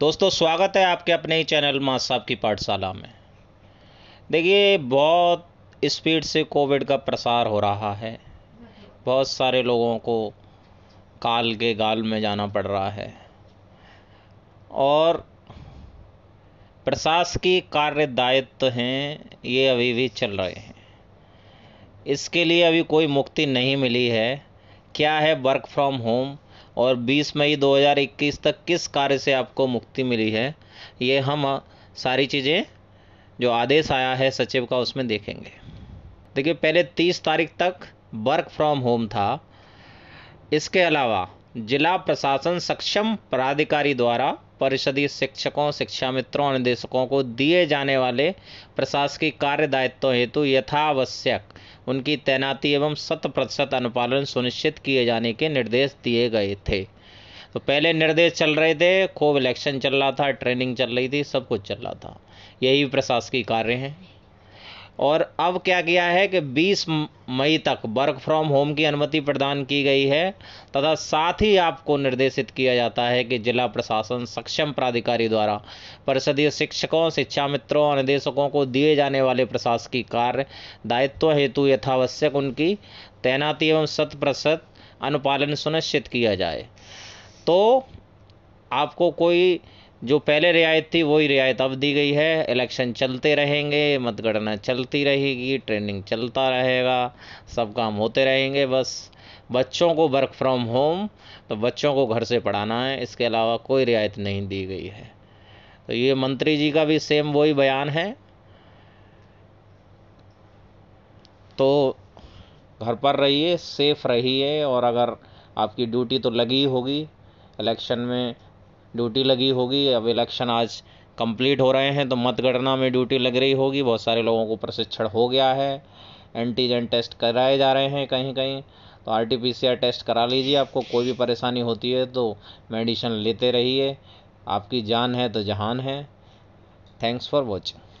दोस्तों स्वागत है आपके अपने ही चैनल माँ साहब की पाठशाला में देखिए बहुत स्पीड से कोविड का प्रसार हो रहा है बहुत सारे लोगों को काल के गाल में जाना पड़ रहा है और प्रशासकीय कार्य दायित्व हैं ये अभी भी चल रहे हैं इसके लिए अभी कोई मुक्ति नहीं मिली है क्या है वर्क फ्रॉम होम और 20 मई 2021 तक किस कार्य से आपको मुक्ति मिली है ये हम सारी चीज़ें जो आदेश आया है सचिव का उसमें देखेंगे देखिए पहले 30 तारीख तक वर्क फ्रॉम होम था इसके अलावा जिला प्रशासन सक्षम प्राधिकारी द्वारा परिषदीय शिक्षकों शिक्षा मित्रों निदेशकों को दिए जाने वाले प्रशासकीय कार्य दायित्व हेतु यथावश्यक उनकी तैनाती एवं शत प्रतिशत अनुपालन सुनिश्चित किए जाने के निर्देश दिए गए थे तो पहले निर्देश चल रहे थे खूब इलेक्शन चल रहा था ट्रेनिंग चल रही थी सब कुछ चल रहा था यही प्रशासकीय कार्य हैं और अब क्या किया है कि 20 मई तक वर्क फ्रॉम होम की अनुमति प्रदान की गई है तथा साथ ही आपको निर्देशित किया जाता है कि जिला प्रशासन सक्षम प्राधिकारी द्वारा परिषदीय शिक्षकों शिक्षा मित्रों और निदेशकों को दिए जाने वाले प्रशासकीय कार्य दायित्व हेतु यथावश्यक उनकी तैनाती एवं शत प्रतिशत अनुपालन सुनिश्चित किया जाए तो आपको कोई जो पहले रियायत थी वही रियायत अब दी गई है इलेक्शन चलते रहेंगे मतगणना चलती रहेगी ट्रेनिंग चलता रहेगा सब काम होते रहेंगे बस बच्चों को वर्क फ्रॉम होम तो बच्चों को घर से पढ़ाना है इसके अलावा कोई रियायत नहीं दी गई है तो ये मंत्री जी का भी सेम वही बयान है तो घर पर रहिए सेफ रहिए और अगर आपकी ड्यूटी तो लगी होगी इलेक्शन में ड्यूटी लगी होगी अब इलेक्शन आज कंप्लीट हो रहे हैं तो मतगणना में ड्यूटी लग रही होगी बहुत सारे लोगों को प्रशिक्षण हो गया है एंटीजन टेस्ट कराए जा रहे हैं कहीं कहीं तो R T P C R test करा लीजिए आपको कोई भी परेशानी होती है तो मेडिसिन लेते रहिए आपकी जान है तो जहान है थैंक्स फॉर वॉचिंग